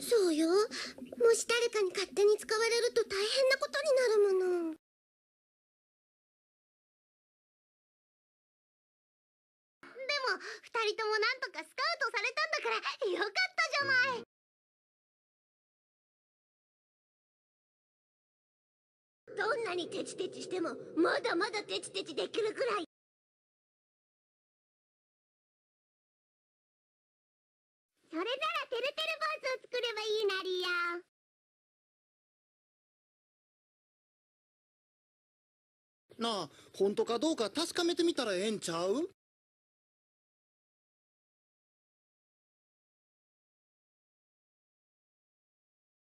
そうよもし誰かに勝手に使われると大変なことになるものでも2人ともなんとかスカウトされたんだからよかったじゃないどんなにテチテチしてもまだまだテチテチできるくらいそれならてるてるなあほんとかどうか確かめてみたらええんちゃう？